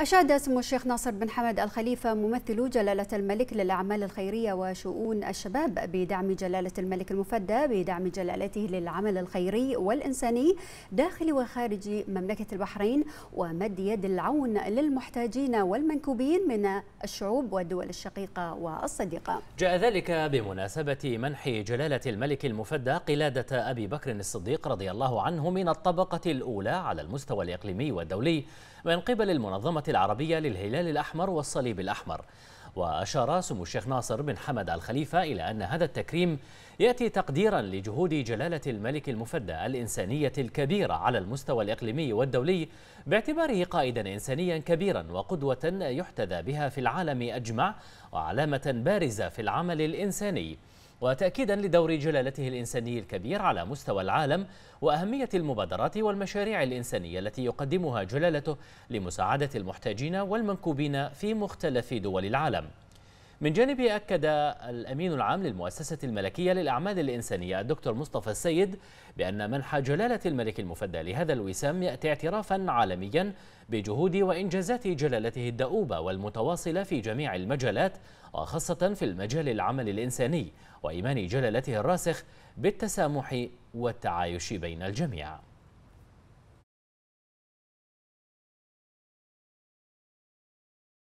أشاد سمو الشيخ ناصر بن حمد الخليفة ممثل جلالة الملك للأعمال الخيرية وشؤون الشباب بدعم جلالة الملك المفدى بدعم جلالته للعمل الخيري والإنساني داخل وخارج مملكة البحرين ومد يد العون للمحتاجين والمنكوبين من الشعوب والدول الشقيقة والصديقة جاء ذلك بمناسبة منح جلالة الملك المفدى قلادة أبي بكر الصديق رضي الله عنه من الطبقة الأولى على المستوى الإقليمي والدولي من قبل المنظمة العربية للهلال الأحمر والصليب الأحمر وأشار سمو الشيخ ناصر بن حمد الخليفة إلى أن هذا التكريم يأتي تقديرا لجهود جلالة الملك المفدى الإنسانية الكبيرة على المستوى الإقليمي والدولي باعتباره قائدا إنسانيا كبيرا وقدوة يحتذى بها في العالم أجمع وعلامة بارزة في العمل الإنساني وتأكيدا لدور جلالته الإنساني الكبير على مستوى العالم وأهمية المبادرات والمشاريع الإنسانية التي يقدمها جلالته لمساعدة المحتاجين والمنكوبين في مختلف دول العالم من جانبه أكد الأمين العام للمؤسسة الملكية للأعمال الإنسانية الدكتور مصطفى السيد بأن منح جلالة الملك المفدى لهذا الوسام يأتي اعترافا عالميا بجهود وإنجازات جلالته الدؤوبة والمتواصلة في جميع المجالات وخاصة في المجال العمل الإنساني وإيمان جلالته الراسخ بالتسامح والتعايش بين الجميع